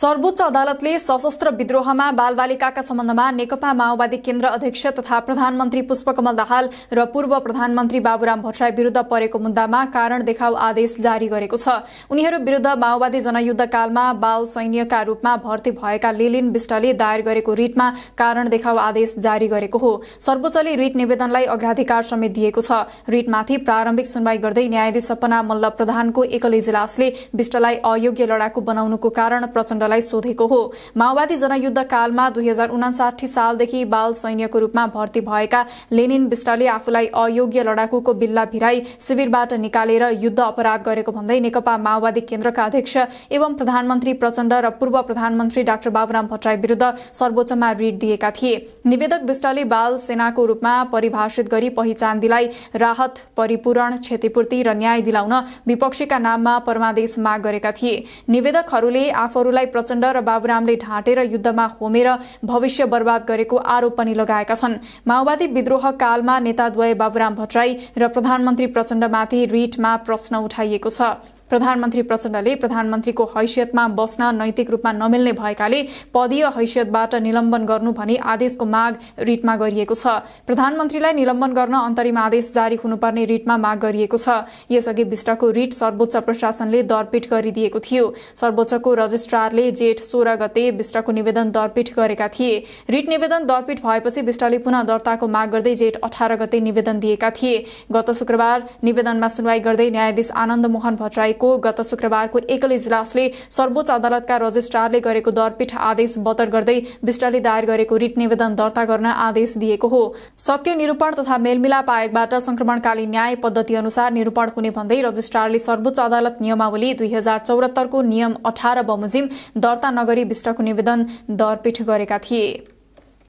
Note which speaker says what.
Speaker 1: सर्वोच्च अदालतले सशस्त्र विद्रोहमा बाल बालिकाका सम्बन्धमा नेकपा माओवादी केन्द्र अध्यक्ष तथा प्रधानमन्त्री पुष्पकमल दाहाल र पूर्व प्रधानमन्त्री बाबुराम भट्टराई विरूद्ध परेको मुद्दामा कारण देखाउ आदेश जारी गरेको छ उनीहरू विरूद्ध माओवादी जनयुद्धकालमा बाल सैन्यका रूपमा भर्ती भएका लिलिन विष्टले दायर गरेको रिटमा कारण देखाउ आदेश जारी गरेको हो सर्वोच्चले रिट निवेदनलाई अग्राधिकार समेत दिएको छ रिटमाथि प्रारम्भिक सुनवाई गर्दै न्यायाधीश सपना मल्ल प्रधानको एकल इजलासले विष्टलाई अयोग्य लडाकु बनाउनुको कारण प्रचण्ड प्रचण्डलाई सोधेको हो माओवादी जनयुद्धकालमा दुई हजार उनासाठी सालदेखि बाल सैन्यको रूपमा भर्ती भएका लेनिन विष्टले आफूलाई अयोग्य लडाकुको बिल्ला भिराई शिविरबाट निकालेर युद्ध अपराध गरेको भन्दै नेकपा माओवादी केन्द्रका अध्यक्ष एवं प्रधानमन्त्री प्रचण्ड र पूर्व प्रधानमन्त्री डाक्टर बाबुराम भट्टराई विरूद्ध सर्वोच्चमा रिट दिएका थिए निवेदक विष्टले बाल सेनाको रूपमा परिभाषित गरी पहिचान पहिचानदीलाई राहत परिपूरण क्षतिपूर्ति र न्याय दिलाउन विपक्षीका नाममा परमादेश माग गरेका थिए निवेदकहरूले आफूहरूलाई प्रचण्ड र बाबुरामले ढाँटेर युद्धमा होमेर भविष्य बर्बाद गरेको आरोप पनि लगाएका छन् माओवादी विद्रोह कालमा नेताद्वय बाबुराम भट्टराई र प्रधानमन्त्री प्रचण्डमाथि रिटमा प्रश्न उठाइएको छ प्रधानमन्त्री प्रचण्डले प्रधानमन्त्रीको हैसियतमा बस्न नैतिक रूपमा नमिल्ने भएकाले पदीय हैसियतबाट निलम्बन गर्नु भनी आदेशको माग रिटमा गरिएको छ प्रधानमन्त्रीलाई निलम्बन गर्न अन्तरिम आदेश जारी हुनुपर्ने रिटमा माग गरिएको छ यसअघि विष्टको रिट सर्वोच्च प्रशासनले दरपिट गरिदिएको थियो सर्वोच्चको रजिस्ट्रारले जेठ सोह्र गते विष्टको निवेदन दरपिट गरेका थिए रिट निवेदन दरपिट भएपछि विष्टले पुनः दर्ताको माग गर्दै जेठ अठार गते निवेदन दिएका थिए गत शुक्रबार निवेदनमा सुनवाई गर्दै न्यायाधीश आनन्द मोहन भट्टराई भएको गत शुक्रबारको एकल इजलासले सर्वोच्च अदालतका रजिस्ट्रारले गरेको दरपीठ आदेश बतर गर्दै विष्टले दायर गरेको रिट निवेदन दर्ता गर्न आदेश दिएको हो सत्य निरूपण तथा मेलमिलाप आयोगबाट संक्रमणकालीन न्याय पद्धति अनुसार निरूपण हुने भन्दै रजिस्ट्रारले सर्वोच्च अदालत नियमावली दुई हजार चौरात्तरको नियम अठार बमोजिम दर्ता नगरी विष्टको निवेदन दरपीठ गरेका थिए